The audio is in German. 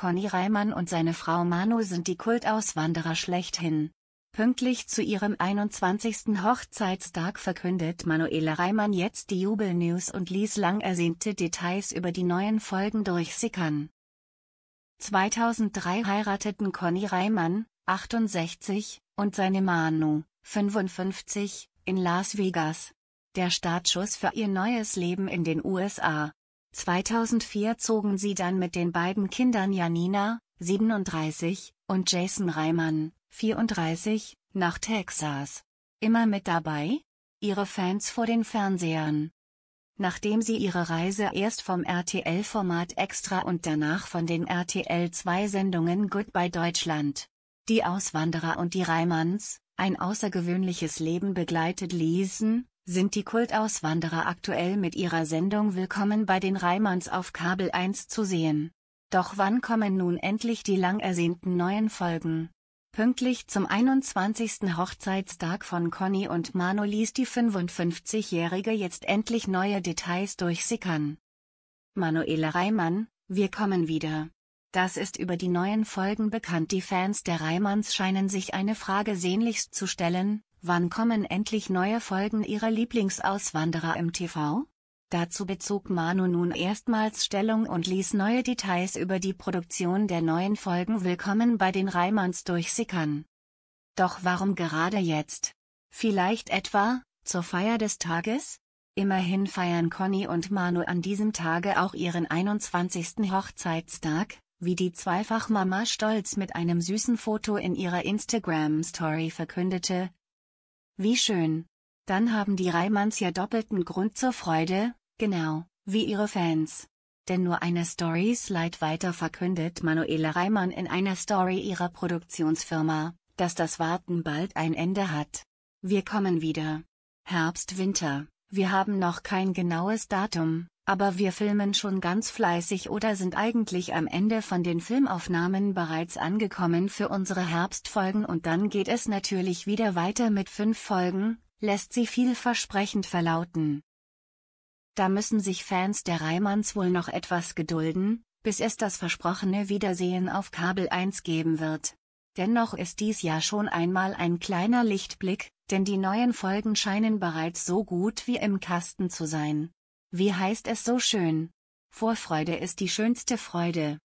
Conny Reimann und seine Frau Manu sind die Kultauswanderer schlechthin. Pünktlich zu ihrem 21. Hochzeitstag verkündet Manuela Reimann jetzt die Jubelnews und ließ lang ersehnte Details über die neuen Folgen durchsickern. 2003 heirateten Conny Reimann, 68, und seine Manu, 55, in Las Vegas. Der Startschuss für ihr neues Leben in den USA. 2004 zogen sie dann mit den beiden Kindern Janina, 37, und Jason Reimann, 34, nach Texas. Immer mit dabei? Ihre Fans vor den Fernsehern. Nachdem sie ihre Reise erst vom RTL-Format Extra und danach von den RTL-2-Sendungen Goodbye Deutschland, Die Auswanderer und die Reimanns, ein außergewöhnliches Leben begleitet ließen, sind die Kultauswanderer aktuell mit ihrer Sendung Willkommen bei den Reimanns auf Kabel 1 zu sehen. Doch wann kommen nun endlich die lang ersehnten neuen Folgen? Pünktlich zum 21. Hochzeitstag von Conny und Manu ließ die 55-Jährige jetzt endlich neue Details durchsickern. Manuela Reimann, wir kommen wieder. Das ist über die neuen Folgen bekannt. Die Fans der Reimanns scheinen sich eine Frage sehnlichst zu stellen, Wann kommen endlich neue Folgen ihrer Lieblingsauswanderer im TV? Dazu bezog Manu nun erstmals Stellung und ließ neue Details über die Produktion der neuen Folgen Willkommen bei den Reimanns durchsickern. Doch warum gerade jetzt? Vielleicht etwa, zur Feier des Tages? Immerhin feiern Conny und Manu an diesem Tage auch ihren 21. Hochzeitstag, wie die Zweifachmama stolz mit einem süßen Foto in ihrer Instagram-Story verkündete, wie schön. Dann haben die Reimanns ja doppelten Grund zur Freude, genau, wie ihre Fans. Denn nur eine Story Slide weiter verkündet Manuela Reimann in einer Story ihrer Produktionsfirma, dass das Warten bald ein Ende hat. Wir kommen wieder. Herbst-Winter, wir haben noch kein genaues Datum, aber wir filmen schon ganz fleißig oder sind eigentlich am Ende von den Filmaufnahmen bereits angekommen für unsere Herbstfolgen und dann geht es natürlich wieder weiter mit fünf Folgen, lässt sie vielversprechend verlauten. Da müssen sich Fans der Reimanns wohl noch etwas gedulden, bis es das versprochene Wiedersehen auf Kabel 1 geben wird. Dennoch ist dies ja schon einmal ein kleiner Lichtblick, denn die neuen Folgen scheinen bereits so gut wie im Kasten zu sein. Wie heißt es so schön? Vorfreude ist die schönste Freude.